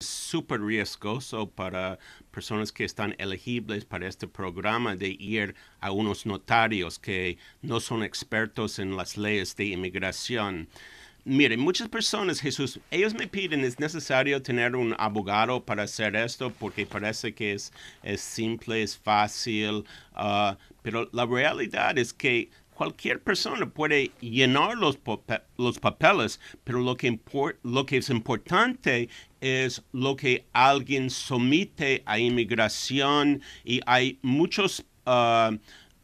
súper riesgoso para personas que están elegibles para este programa de ir a unos notarios que no son expertos en las leyes de inmigración. Miren, muchas personas, Jesús, ellos me piden, es necesario tener un abogado para hacer esto porque parece que es, simple, es fácil, ah, pero la realidad es que cualquier persona puede llenar los, los papeles, pero lo que, lo que es importante es lo que alguien somete a inmigración y hay muchos, ah,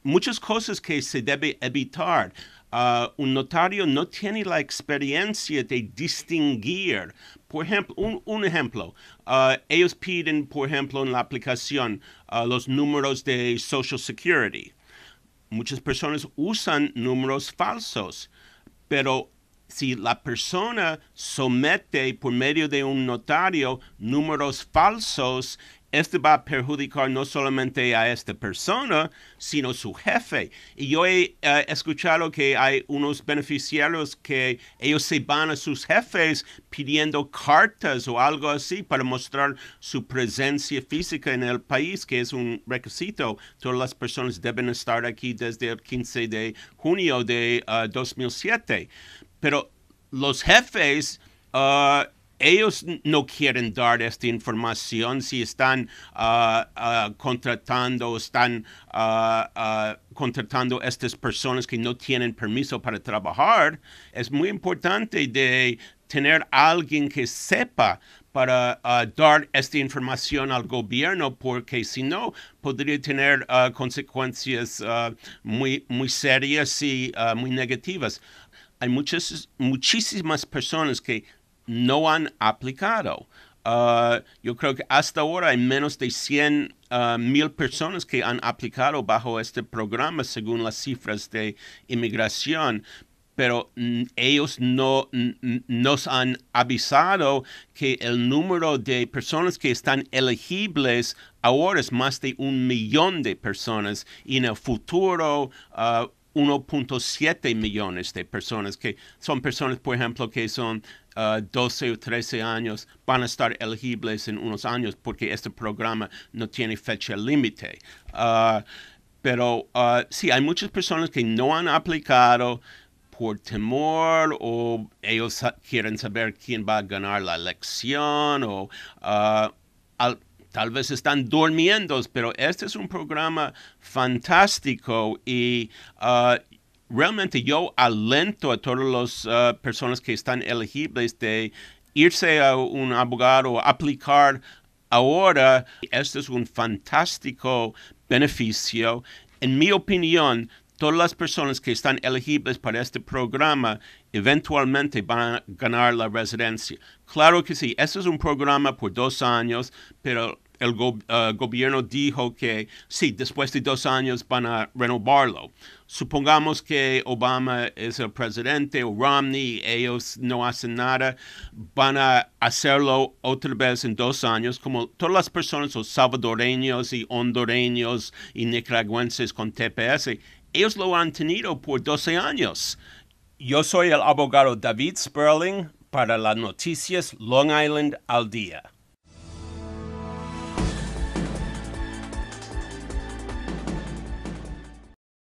muchas cosas que se debe evitar. Ah, un notario no tiene la experiencia de distinguir. Por ejemplo, un, un ejemplo, ah, ellos piden, por ejemplo, en la aplicación los números de Social Security muchas personas usan números falsos, pero si la persona somete por medio de un notario números falsos, este va a perjudicar no solamente a esta persona, sino su jefe. Y yo he eh, escuchado que hay unos beneficiarios que ellos se van a sus jefes pidiendo cartas o algo así para mostrar su presencia física en el país, que es un requisito. Todas las personas deben estar aquí desde el 15 de junio de 2007. Eh, Pero los jefes... Eh, ellos no quieren dar esta información si están ah, ah, contratando, están ah, contratando estas personas que no tienen permiso para trabajar. Es muy importante de tener alguien que sepa para dar esta información al gobierno, porque si no, podría tener consecuencias muy, muy serias y muy negativas. Hay muchas, muchísimas personas que no han aplicado. Ah, yo creo que hasta ahora hay menos de 100 ah, mil personas que han aplicado bajo este programa según las cifras de inmigración, pero mm, ellos no mm, mm, nos han avisado que el número de personas que están elegibles ahora es más de un millón de personas y en el futuro ah, 1.7 millones de personas, que son personas, por ejemplo, que son 12 ah, o 13 años, van a estar elegibles en unos años porque este programa no tiene fecha límite. Ah, pero ah, sí, hay muchas personas que no han aplicado por temor o ellos quieren saber quién va a ganar la elección o al, tal vez están durmiendo, pero este es un programa fantástico y uh, realmente yo alento a todas las uh, personas que están elegibles de irse a un abogado, o aplicar ahora. Este es un fantástico beneficio. En mi opinión, todas las personas que están elegibles para este programa eventualmente van a ganar la residencia. Claro que sí, este es un programa por dos años, pero el eh, gobierno dijo que sí, después de dos años van a renovarlo. Supongamos que Obama es el presidente o Romney, ellos no hacen nada, van a hacerlo otra vez en dos años, como todas las personas, los salvadoreños y hondureños y nicaragüenses con TPS, ellos lo han tenido por 12 años. Yo soy el abogado David Sperling para las noticias Long Island al día.